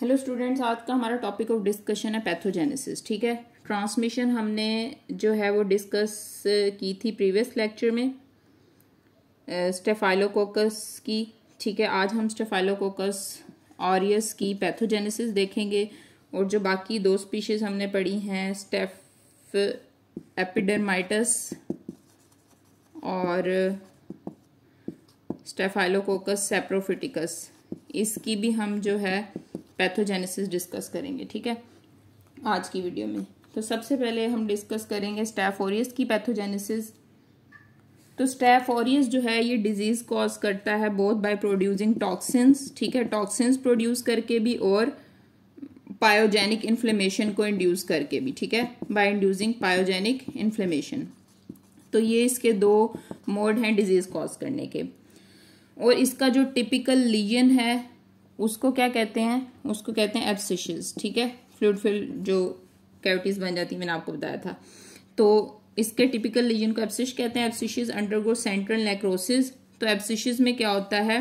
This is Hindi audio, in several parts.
हेलो स्टूडेंट्स आज का हमारा टॉपिक ऑफ डिस्कशन है पैथोजेनेसिस ठीक है ट्रांसमिशन हमने जो है वो डिस्कस uh, की थी प्रीवियस लेक्चर में स्टेफाइलोकोकस uh, की ठीक है आज हम स्टेफाइलोकोकस ऑरियस की पैथोजेनेसिस देखेंगे और जो बाकी दो स्पीशीज हमने पढ़ी हैं स्टेफ एपिडर्माइटस और स्टेफाइलोकोकस uh, सेप्रोफिटिकस इसकी भी हम जो है पैथोजेनेसिस डिस्कस करेंगे ठीक है आज की वीडियो में तो सबसे पहले हम डिस्कस करेंगे स्टैफ की पैथोजेनेसिस तो स्टैफ जो है ये डिजीज़ कॉज करता है बोथ बाय प्रोड्यूसिंग टॉक्सिन्स ठीक है टॉक्सिन्स प्रोड्यूस करके भी और पायोजेनिक इन्फ्लेमेशन को इंड्यूस करके भी ठीक है बाय इंड्यूसिंग पायोजेनिक इन्फ्लेमेशन तो ये इसके दो मोड हैं डिजीज़ कॉज करने के और इसका जो टिपिकल लीजन है उसको क्या कहते हैं उसको कहते हैं एब्सिशेज ठीक है फ्लूड फिल जो कैविटीज़ बन जाती है मैंने आपको बताया था तो इसके टिपिकल लीजन को एब्सिश कहते हैं अंडर अंडरगो सेंट्रल नेक्रोसिस तो एब्सिशेज में क्या होता है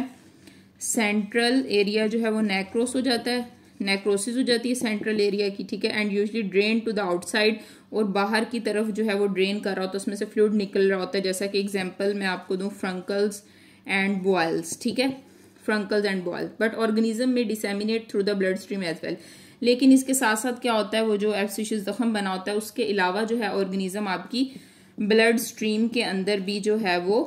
सेंट्रल एरिया जो है वो नेक्रोस हो जाता है नेक्रोसिस हो जाती है सेंट्रल एरिया की ठीक है and usually drain to the outside और बाहर की तरफ जो है वो ड्रेन कर रहा होता है उसमें से फ्लूड निकल रहा होता है जैसा कि एग्जाम्पल मैं आपको दूँ फ्रंकल्स एंड बॉयल्स ठीक है furuncles and boil but organism में disseminate through the blood stream as well लेकिन इसके साथ साथ क्या होता है वो जो एब्सिशियस जख्म बना होता है उसके अलावा जो है ऑर्गेनिज्म आपकी ब्लड स्ट्रीम के अंदर भी जो है वो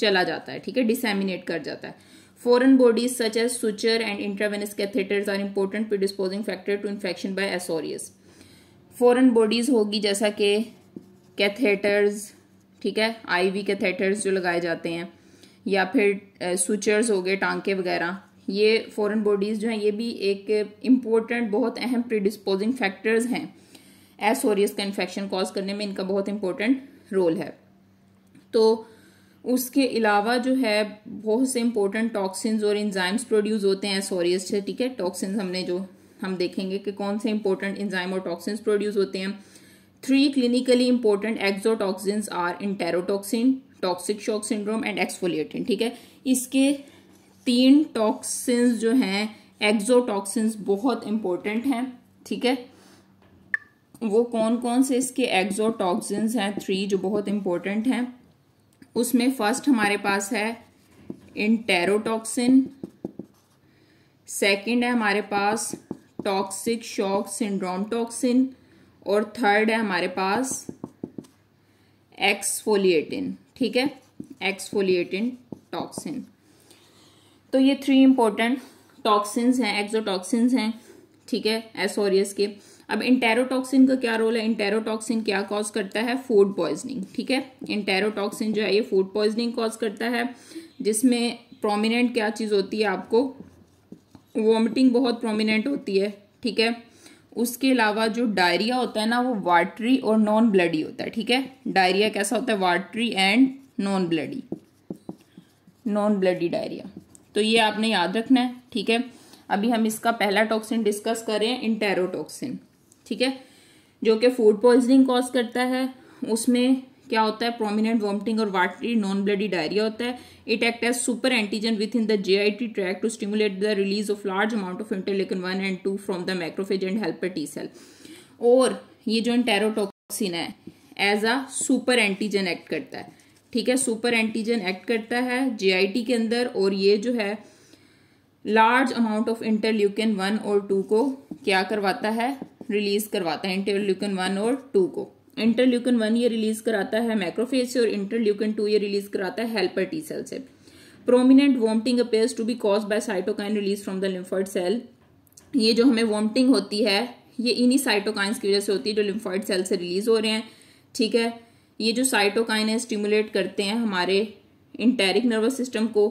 चला जाता है ठीक है डिसेमिनेट कर जाता है foreign bodies such as suture and intravenous are important important predisposing factor to infection by S aureus foreign bodies होगी जैसा कि कैथेटर्स ठीक है आईवी कैथेटर्स जो लगाए जाते हैं या फिर सुचर्स हो गए टांके वगैरह ये फॉरेन बॉडीज़ जो हैं ये भी एक इम्पोर्टेंट बहुत अहम प्रीडिस्पोजिंग फैक्टर्स हैं एसोरियस का इन्फेक्शन कॉज करने में इनका बहुत इम्पोर्टेंट रोल है तो उसके अलावा जो है बहुत से इम्पोर्टेंट टॉक्सिन्स और इंजाइम्स प्रोड्यूस होते हैं एसोरियस से ठीक है टॉक्सिन्स हमने जो हम देखेंगे कि कौन से इंपॉर्टेंट इंजाइम और टॉक्सिन्स प्रोड्यूस होते हैं three clinically important exotoxins are enterotoxin toxic shock syndrome and exfoliatin ठीक है इसके तीन टॉक्सिन्स जो हैं एक्जोटॉक्सिन्स बहुत इंपॉर्टेंट हैं ठीक है वो कौन कौन से इसके एक्जोटॉक्सिन्स हैं थ्री जो बहुत इंपॉर्टेंट हैं उसमें फर्स्ट हमारे पास है इंटेरोटॉक्सिन सेकंड है हमारे पास टॉक्सिक शॉक सिंड्रोम टॉक्सिन और थर्ड है हमारे पास एक्सफोलिएटिन ठीक है एक्सफोलिएटिन टॉक्सिन तो ये थ्री इंपॉर्टेंट टॉक्सिन्स हैं एक्सोटॉक्सिन्स हैं ठीक है एसोरियस के अब इंटेरोटॉक्सिन का क्या रोल है इंटेरोटॉक्सिन क्या कॉज करता है फूड पॉइजनिंग ठीक है इंटेरोटॉक्सिन जो है ये फूड पॉइजनिंग कॉज करता है जिसमें प्रोमिनेंट क्या चीज़ होती है आपको वॉमिटिंग बहुत प्रोमिनेंट होती है ठीक है उसके अलावा जो डायरिया होता है ना वो वाटरी और नॉन ब्लडी होता है ठीक है डायरिया कैसा होता है watery and non bloody non bloody diarrhoea तो ये आपने याद रखना है ठीक है अभी हम इसका पहला टॉक्सिन डिस्कस करें इंटेरोटॉक्सिन ठीक है जो कि फूड पॉइजनिंग कॉज करता है उसमें क्या होता है प्रोमिनेंट वॉमिटिंग और वाटरी नॉन ब्लडी डायरिया होता है it act as super antigen within the G I T track to stimulate the release of large amount of interleukin one and two from the macrophage and helper T cell और ये जो इंटेरोटोक्सिन है as a super antigen act करता है ठीक है सुपर एंटीजन एक्ट करता है जे आई टी के अंदर और ये जो है large amount of interleukin one और टू को क्या करवाता है रिलीज करवाता है इंटरल्यूकिन वन और टू को इंटरल्यूकन वन ये रिलीज कराता है मैक्रोफेज से और इंटरल्यूकन टू ये रिलीज कराता है हेल्पर टी सेल से prominent vomiting appears to be cause by cytokine release from the lymphoid cell ये जो हमें वॉमटिंग होती है ये इन्हीं साइटोकाइंस की वजह से होती है जो लिम्फॉइड सेल से रिलीज हो रहे हैं ठीक है ये जो साइटोकाइन है स्टिमुलेट करते हैं हमारे इंटेरिक नर्वस सिस्टम को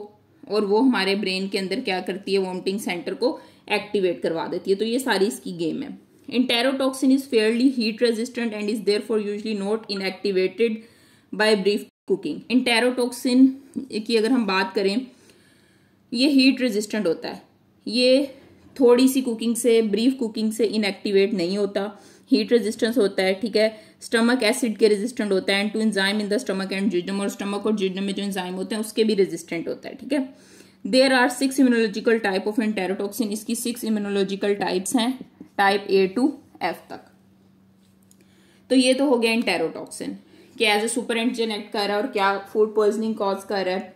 और वो हमारे ब्रेन के अंदर क्या करती है वॉमटिंग सेंटर को एक्टिवेट करवा देती है तो ये सारी इसकी गेम है Enterotoxin is fairly heat resistant and is therefore usually not inactivated by brief cooking Enterotoxin की अगर हम बात करें ये हीट रेजिस्टेंट होता है ये थोड़ी सी कुकिंग से ब्रीफ कुकिंग से इनएक्टिवेट नहीं होता हीट रेजिस्टेंस होता है ठीक है स्टमक एसिड के रेजिस्टेंट होता है and to enzyme in the stomach and jejunum और स्टमक और जीजम में जो इंजाइम होते हैं उसके भी रेजिस्टेंट होता है ठीक है there are six immunological type of enterotoxin इसकी सिक्स इम्यूनोलॉजिकल टाइप्स हैं टाइप ए टू एफ तक तो ये तो हो गया इंटेरोटॉक्सिन कि as a super antigen act कर रहा है और क्या फूड पॉइजनिंग कॉज कर रहा है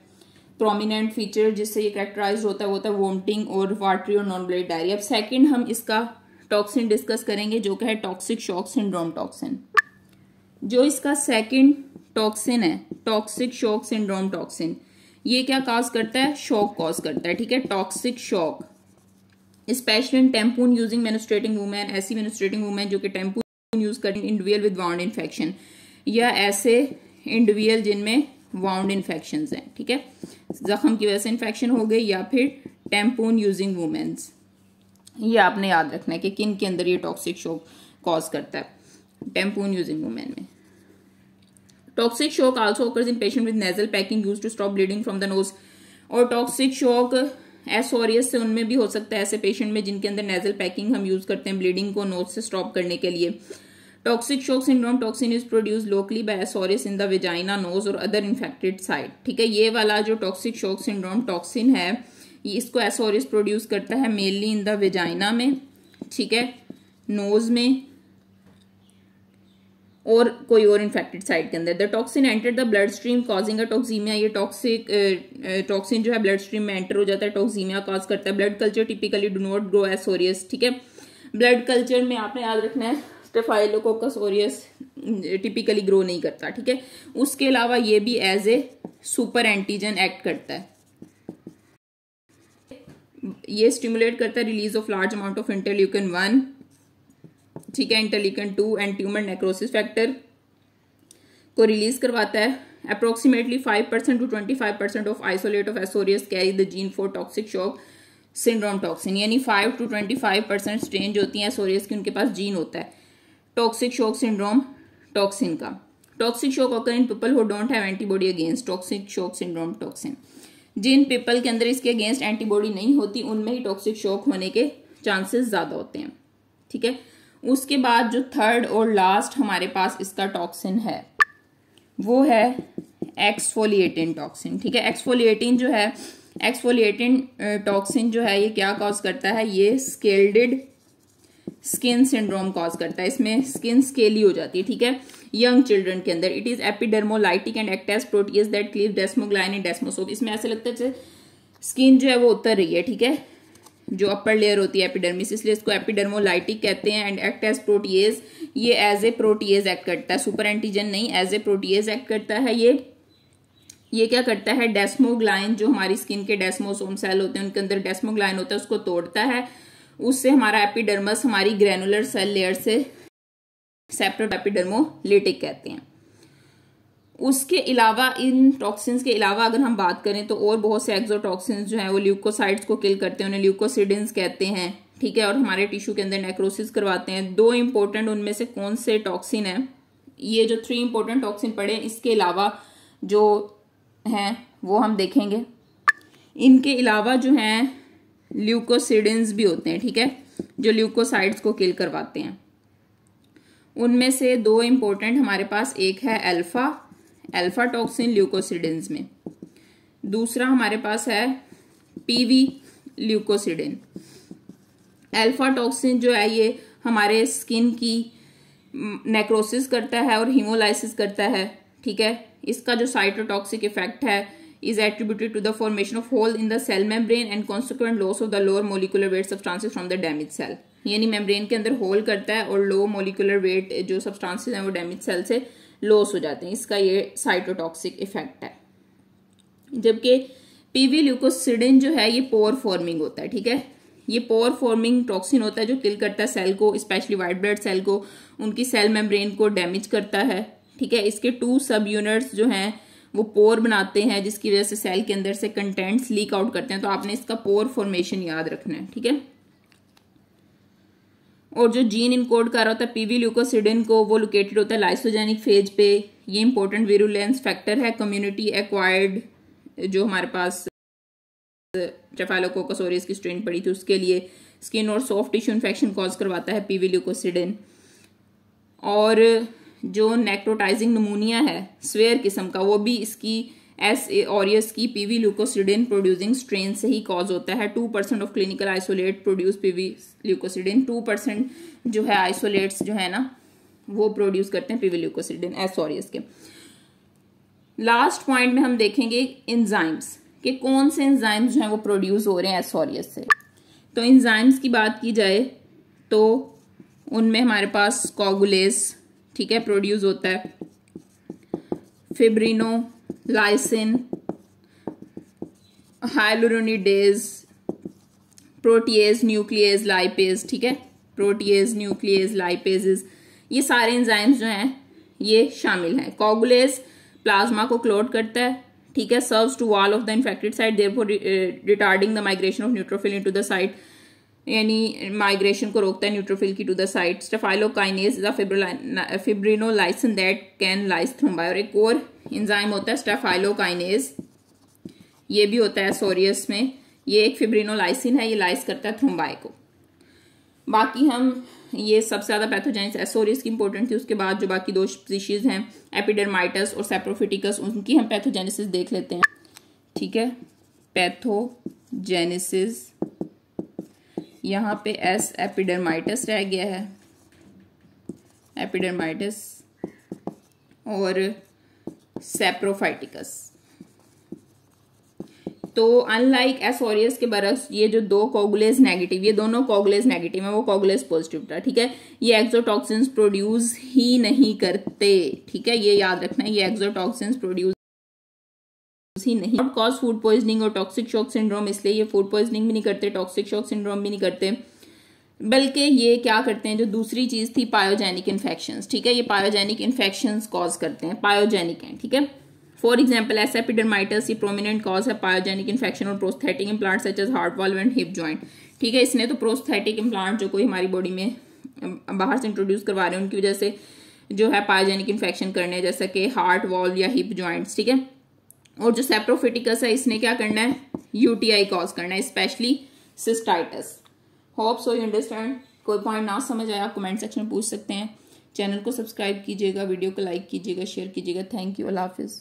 प्रोमिनेंट फीचर जिससे ये करेक्टराइज होता है वो होता है वोमटिंग और वाटरी और नॉन ब्लड डायरी अब सेकेंड हम इसका टॉक्सिन डिस्कस करेंगे जो क्या है टॉक्सिक शॉक सिंड्रोम टॉक्सिन जो इसका सेकेंड टॉक्सिन है टॉक्सिक शॉक सिंड्रोम टॉक्सिन ये क्या कॉज करता है शॉक कॉज करता है ठीक है toxic shock special in tampon using menstruating women ऐसी मेनुस्ट्रेटिंग वूमेन जो कि टेम्पून यूज करें इंडिविजुअल विद वाउंड इन्फेक्शन या ऐसे इंडिविजुअल जिनमें वाउंड इन्फेक्शन है ठीक है जख्म की वजह से इन्फेक्शन हो गई या फिर टेम्पून यूजिंग वूमेन्स ये आपने याद रखना है कि किन के अंदर ये टॉक्सिक शोक कॉज करता है टेम्पून यूजिंग वूमेन में toxic shock also occurs in patient with nasal packing used to stop bleeding from the nose और टॉक्सिक शोक एसोरियस से उनमें भी हो सकता है ऐसे पेशेंट में जिनके अंदर नेजल पैकिंग हम यूज करते हैं ब्लीडिंग को नोज से स्टॉप करने के लिए toxic shock syndrome toxin is produce locally by S aureus in the vagina nose और अदर इन्फेक्टेड साइड ठीक है ये वाला जो टॉक्सिक शोक सिंड्रोम टॉक्सिन है इसको एसोरियस प्रोड्यूस करता है मेनली इन द विजाइना में ठीक है नोज में और कोई और इन्फेक्टेड साइट के अंदर the toxin enter the blood stream causing a toxaemia ये टॉक्सिक टॉक्सिन जो है ब्लड स्ट्रीम में एंटर हो जाता है टॉक्सीमिया कॉज करता है blood culture typically do not grow S aureus ठीक है ब्लड कल्चर में आपने याद रखना है स्टेफाइलोकोकस ओरियस टिपिकली ग्रो नहीं करता ठीक है उसके अलावा ये भी as a super antigen act करता है ये स्टिमुलेट करता है release of large amount of interleukin one ठीक है interleukin two and tumour necrosis factor को रिलीज करवाता है approximately five percent to twenty five percent of isolate of S aureus carry the gene for toxic shock syndrome toxin यानी five to twenty five percent strains होती हैं एसोरियस की उनके पास जीन होता है टॉक्सिक शॉक सिंड्रोम टॉक्सिन का toxic shock occur in people who don't have antibody against toxic shock syndrome toxin जिन पीपल के अंदर इसके अगेंस्ट एंटीबॉडी नहीं होती उनमें ही टॉक्सिक शॉक होने के चांसेस ज़्यादा होते हैं ठीक है उसके बाद जो थर्ड और लास्ट हमारे पास इसका टॉक्सिन है वो है एक्सफोलिएटिन टॉक्सिन ठीक है एक्सफोलिएटिन जो है एक्सफोलिएटिन टॉक्सिन जो है ये क्या कॉज करता है ये स्केल्डेड स्किन सिंड्रोम कॉज करता है इसमें स्किन स्केली हो जाती है ठीक है यंग चिल्ड्रन के अंदर it is epidermolytic and act as protease that cleave desmoglein and desmosome इसमें ऐसे लगता है स्किन जो है वो उतर रही है ठीक है जो अपर लेयर होती है एपिडर्मिस इसलिए इसको एपिडर्मोलाइटिक कहते हैं एंड एक्ट एज प्रोटीज ये एज ए प्रोटीज एक्ट करता है सुपर एंटीजन नहीं एज ए प्रोटीज एक्ट करता है ये ये क्या करता है डेस्मोग्लाइन जो हमारी स्किन के डेस्मोसोम सेल होते हैं उनके अंदर डेस्मोग्लाइन होता है उसको तोड़ता है उससे हमारा एपिडर्मस हमारी ग्रेनुलर सेल लेयर से सेप्टोपेपिडर्मोलिटिक कहते हैं उसके अलावा इन टॉक्सिन्स के अलावा अगर हम बात करें तो और बहुत से एक्जोटॉक्सिन्स जो हैं वो ल्यूकोसाइड्स को किल करते हैं उन्हें ल्यूकोसिडेंस कहते हैं ठीक है और हमारे टिश्यू के अंदर नेक्रोसिस करवाते हैं दो इम्पोर्टेंट उनमें से कौन से टॉक्सिन हैं ये जो थ्री इम्पोर्टेंट टॉक्सिन पड़े इसके अलावा जो हैं वो हम देखेंगे इनके अलावा जो हैं ल्यूकोसिडेंस भी होते हैं ठीक है जो ल्यूकोसाइड्स को किल करवाते हैं उनमें से दो इम्पोर्टेंट हमारे पास एक है अल्फ़ा अल्फा टॉक्सिन ल्यूकोसिडेंस में दूसरा हमारे पास है पीवी ल्यूकोसिडेन अल्फा टॉक्सिन जो है ये हमारे स्किन की नेक्रोसिस करता है और हिमोलाइसिस करता है ठीक है इसका जो साइटोटॉक्सिक इफेक्ट है is attributed to the formation of hole in the cell membrane and consequent loss of the lower molecular weight substances from the damage cell यानी मेम्ब्रेन के अंदर होल करता है और लो मोलिकुलर वेट जो सब्सटेंसेस हैं वो डैमेज सेल से लॉस हो जाते हैं इसका ये साइटोटॉक्सिक इफेक्ट है जबकि पीवी ल्यूकोसिडिन जो है ये पोर फॉर्मिंग होता है ठीक है ये पोर फॉर्मिंग टॉक्सिन होता है जो किल करता है सेल को स्पेशली वाइट ब्लड सेल को उनकी सेल मेम्ब्रेन को डैमेज करता है ठीक है इसके टू सब यूनिट्स जो हैं वो पोर बनाते हैं जिसकी वजह से सेल के अंदर से कंटेंट्स लीक आउट करते हैं तो आपने इसका पोर फॉर्मेशन याद रखना है ठीक है और जो जीन इनकोड कर रहा होता है पीवी ल्यूकोसिडिन को वो लोकेटेड होता है लाइसोजेनिक फेज पे ये इंपॉर्टेंट विरुलेंस फैक्टर है कम्युनिटी एक्वायर्ड जो हमारे पास और की स्ट्रेन पड़ी थी उसके लिए स्किन और सॉफ्ट टिश्यू इन्फेक्शन कॉज करवाता है पीवी ल्यूकोसिडिन और जो नेक्टोटाइजिंग नमूनिया है स्वेयर किस्म का वो भी इसकी एस ए ऑरियस की पीवी ल्यूकोसिडिन प्रोड्यूसिंग स्ट्रेन से ही कॉज होता है two percent of clinical isolate produce P V leukocidin two percent जो है आइसोलेट्स जो है ना वो प्रोड्यूस करते हैं पीवी ल्यूकोसिडिन एस ऑरियस के लास्ट पॉइंट में हम देखेंगे इंजाइम्स के कौन से इंजाइम्स जो हैं वो प्रोड्यूस हो रहे हैं एस ऑरियस से तो इंजाइम्स की बात की जाए तो उनमें हमारे पास कॉगुलेस ठीक है प्रोड्यूस होता है fibrinolysin hyaluronidase protease nuclease lipase ठीक है प्रोटीज न्यूक्लियज लाइपेजेज ये सारे इंजाइम्स जो हैं ये शामिल हैं कोगुलेज प्लाज्मा को क्लोट करता है ठीक है serves to wall off the infected site there retarding the migration of neutrophil into the site यानी माइग्रेशन को रोकता है न्यूट्रोफिल की to the side staphylokinase is fibrinolysin that can lyse thrombi और एक और इंजाइम होता है स्टेफाइलोकाइनेज ये भी होता है सोरियस में ये एक फिब्रिनोलाइसिन है ये लाइस करता है थ्रोम्बाई को बाकी हम ये सबसे ज़्यादा पैथोजेंस एसोरियस की इंपॉर्टेंट थी उसके बाद जो बाकी दो स्पीशीज़ हैं एपिडर्माइटस और सेप्रोफिटिकस उनकी हम पैथोजेनेसिस देख लेते हैं ठीक है पैथोजेनेसिस यहाँ पे एस एपिडर्माइटिस रह गया है एपिडर्माइटिस और सेप्रोफाइटिकस तो अनलाइक एसोरियस के बरस ये जो दो कोगुलेज नेगेटिव ये दोनों कोगुलेज नेगेटिव है वो कोगुलेज पॉजिटिव था ठीक है ये एक्सोटॉक्सिन्स प्रोड्यूस ही नहीं करते ठीक है ये याद रखना है ये एक्सोटॉक्सिन्स प्रोड्यूस ही नहीं नॉट कॉज फूड पॉइजनिंग और टॉक्सिक शॉक सिंड्रोम इसलिए ये फूड पॉइजनिंग भी नहीं करते टॉक्सिक शॉक सिंड्रोम भी नहीं करते बल्कि ये क्या करते हैं जो दूसरी चीज़ थी पायोजेनिक इन्फेक्शन ठीक है ये पायोजेनिक इन्फेक्शन कॉज करते हैं पायोजेनिक हैं ठीक है फॉर एग्जाम्पल एसेपिडरमाइटस ये प्रोमिनेंट कॉज है पायोजेनिक इन्फेक्शन और prosthetic implant such as heart valve and hip joint ठीक है इसने तो प्रोस्थेटिक इम्प्लांट जो कोई हमारी बॉडी में बाहर से इंट्रोड्यूस करवा रहे हैं उनकी वजह से जो है पायोजेनिक इन्फेक्शन करने जैसा कि हार्ट वॉल्व या हिप जॉइंट्स ठीक है और जो सेप्रोफिटिकस है इसने क्या करना है यूटीआई कॉज करना है especially cystitis hope so you understand कोई पॉइंट ना समझ आया आप कमेंट सेक्शन में पूछ सकते हैं चैनल को सब्सक्राइब कीजिएगा वीडियो को लाइक कीजिएगा शेयर कीजिएगा थैंक यू अल्लाह हाफिज़